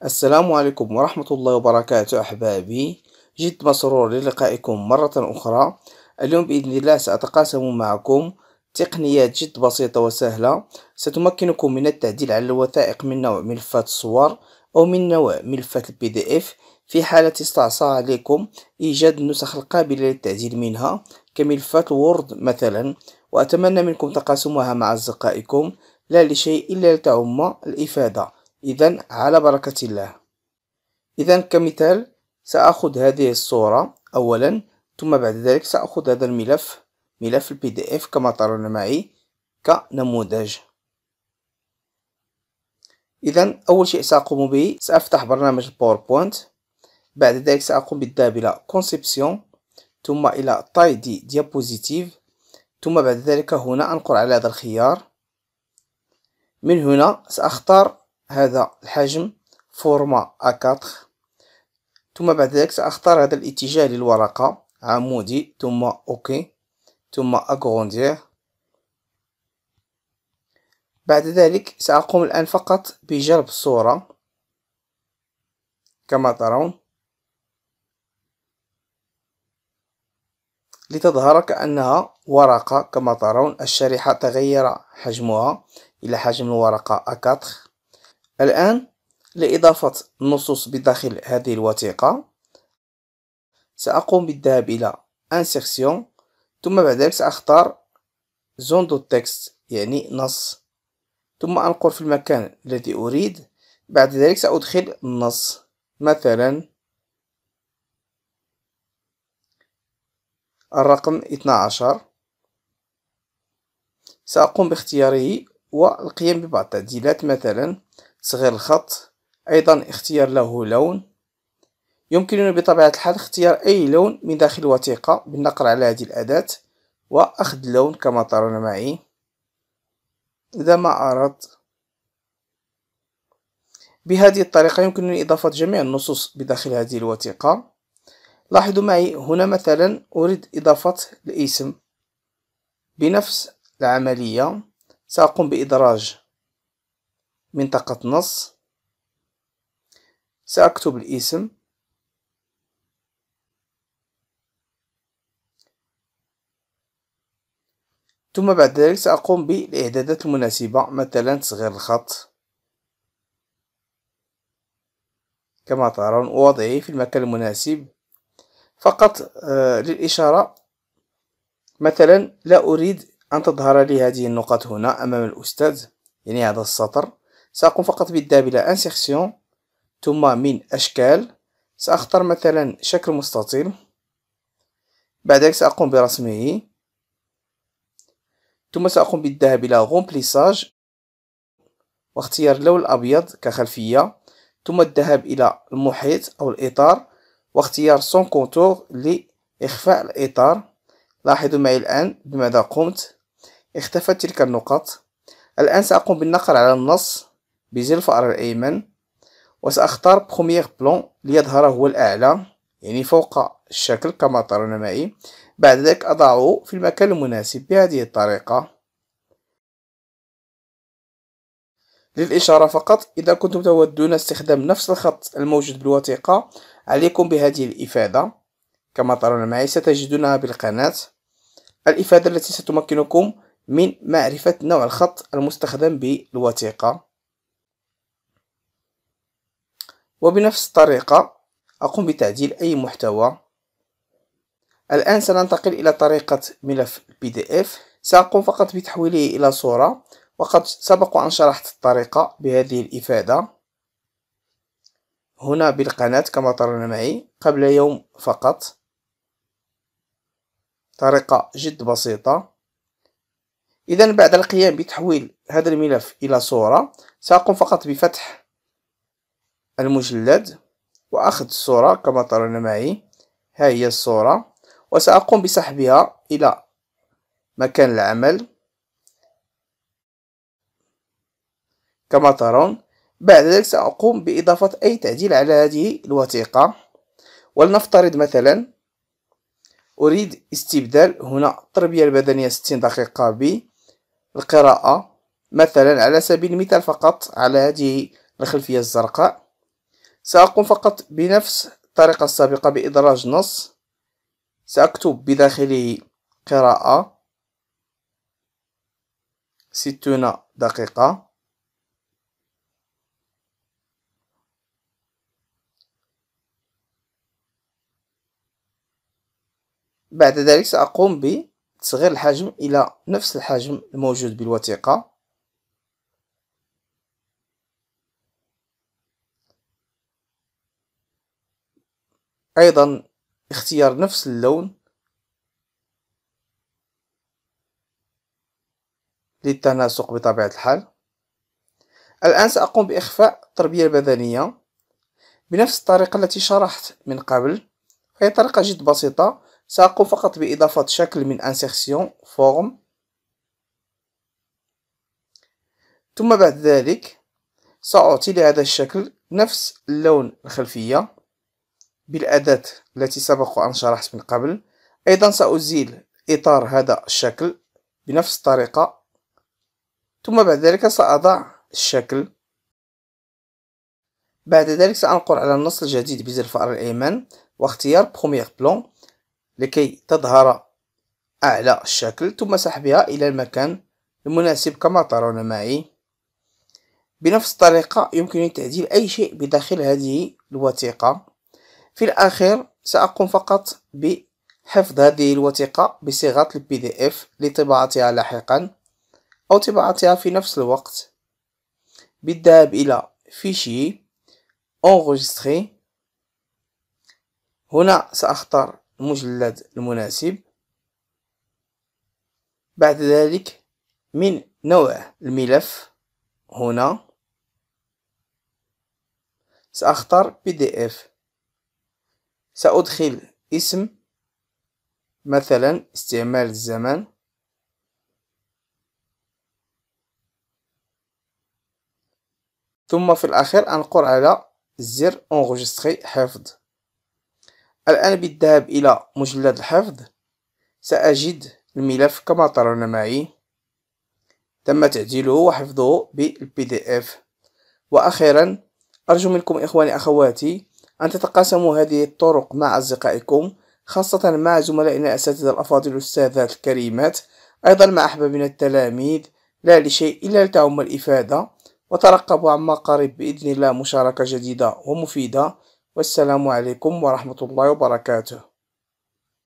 السلام عليكم ورحمة الله وبركاته أحبابي جد مسرور للقائكم مرة أخرى اليوم بإذن الله سأتقاسم معكم تقنيات جد بسيطة وسهلة ستمكنكم من التعديل على الوثائق من نوع ملفات الصور أو من نوع ملفات البي دي اف في حالة استعصى عليكم إيجاد النسخ القابلة للتعديل منها كملفات وورد مثلا وأتمنى منكم تقاسمها مع أصدقائكم لا لشيء إلا لتعم الإفادة إذا على بركة الله إذا كمثال سأخذ هذه الصورة أولا ثم بعد ذلك سأخذ هذا الملف ملف البي دي اف كما ترون معي كنموذج إذا أول شيء سأقوم به سأفتح برنامج باوربوينت بعد ذلك سأقوم بالذهاب إلى كونسيبسيون ثم إلى تايدي ديابوزيتيف ثم بعد ذلك هنا أنقر على هذا الخيار من هنا سأختار هذا الحجم فورما A4 ثم بعد ذلك سأختار هذا الاتجاه للورقة عمودي ثم أوكي ثم أغروندير بعد ذلك سأقوم الآن فقط بجلب الصورة كما ترون لتظهر كأنها ورقة كما ترون الشريحة تغير حجمها إلى حجم الورقة A4 الآن لإضافة النصوص بداخل هذه الوثيقة سأقوم بالذهاب إلى Insertion ثم بعد ذلك سأختار Zone دو Text يعني نص ثم أنقر في المكان الذي أريد بعد ذلك سأدخل النص مثلا الرقم 12 سأقوم باختياره والقيام ببعض التعديلات مثلا صغير الخط أيضا اختيار له لون يمكننا بطبيعة الحال اختيار أي لون من داخل الوثيقة بالنقر على هذه الأداة وأخذ لون كما ترون معي إذا ما أردت بهذه الطريقة يمكنني إضافة جميع النصوص بداخل هذه الوثيقة لاحظوا معي هنا مثلا أريد إضافة الاسم بنفس العملية سأقوم بإدراج منطقة نص سأكتب الاسم ثم بعد ذلك سأقوم بالإعدادات المناسبة مثلا تصغير الخط كما ترون ووضعه في المكان المناسب فقط آه، للإشارة مثلا لا أريد أن تظهر لي هذه النقط هنا أمام الأستاذ يعني هذا السطر سأقوم فقط بالذهاب إلى انسيرسيون ثم من أشكال سأختار مثلا شكل مستطيل بعد ذلك سأقوم برسمه ثم سأقوم بالذهاب إلى غومبليساج واختيار اللون الأبيض كخلفية ثم الذهاب إلى المحيط أو الإطار واختيار سون كونتور لإخفاء الإطار لاحظوا معي الآن بماذا قمت اختفت تلك النقط الآن سأقوم بالنقر على النص بزر الفأر الأيمن وسأختار بخومييغ بلون ليظهر هو الأعلى يعني فوق الشكل كما ترون معي بعد ذلك أضعه في المكان المناسب بهذه الطريقة للإشارة فقط إذا كنتم تودون استخدام نفس الخط الموجود بالوثيقة عليكم بهذه الإفادة كما ترون معي ستجدونها بالقناة الإفادة التي ستمكنكم من معرفة نوع الخط المستخدم بالوثيقة وبنفس الطريقة أقوم بتعديل أي محتوى الآن سننتقل إلى طريقة ملف البي دي إف سأقوم فقط بتحويله إلى صورة وقد سبق أن شرحت الطريقة بهذه الإفادة هنا بالقناة كما ترون معي قبل يوم فقط طريقة جد بسيطة إذا بعد القيام بتحويل هذا الملف إلى صورة سأقوم فقط بفتح المجلد وأخذ الصورة كما ترون معي ها هي الصورة وسأقوم بسحبها إلى مكان العمل كما ترون بعد ذلك سأقوم بإضافة أي تعديل على هذه الوثيقة ولنفترض مثلا أريد استبدال هنا التربية البدنية 60 دقيقة بالقراءة مثلا على سبيل المثال فقط على هذه الخلفية الزرقاء سأقوم فقط بنفس الطريقة السابقة بإدراج نص سأكتب بداخله قراءة ستون دقيقة بعد ذلك سأقوم بتصغير الحجم إلى نفس الحجم الموجود بالوثيقة أيضا اختيار نفس اللون للتناسق بطبيعة الحال الآن سأقوم بإخفاء التربية البدنية بنفس الطريقة التي شرحت من قبل فهي طريقة جد بسيطة سأقوم فقط بإضافة شكل من انسيرسيون فورم ثم بعد ذلك سأعطي لهذا الشكل نفس اللون الخلفية بالأداة التي سبق أن شرحت من قبل أيضا سأزيل إطار هذا الشكل بنفس الطريقة ثم بعد ذلك سأضع الشكل بعد ذلك سأنقر على النص الجديد بزر الفأر الأيمن واختيار بروميير بلون لكي تظهر أعلى الشكل ثم سحبها إلى المكان المناسب كما ترون معي بنفس الطريقة يمكنني تعديل أي شيء بداخل هذه الوثيقة في الأخير سأقوم فقط بحفظ هذه الوثيقة بصيغة البي دي اف لطباعتها لاحقا أو طباعتها في نفس الوقت بالذهاب إلى فيشي انغستري هنا سأختار المجلد المناسب بعد ذلك من نوع الملف هنا سأختار PDF سأدخل اسم مثلا استعمال الزمن ثم في الأخير أنقر على زر انغجستخي حفظ الآن بالذهاب إلى مجلد الحفظ سأجد الملف كما ترون معي تم تعديله وحفظه بالبي دي اف وأخيرا أرجو منكم إخواني أخواتي أن تتقاسموا هذه الطرق مع أصدقائكم خاصة مع زملائنا الأساتذة الأفاضل الأستاذات الكريمات أيضا مع أحبابنا التلاميذ لا لشيء إلا لتعم الإفادة وترقبوا عما قريب بإذن الله مشاركة جديدة ومفيدة والسلام عليكم ورحمة الله وبركاته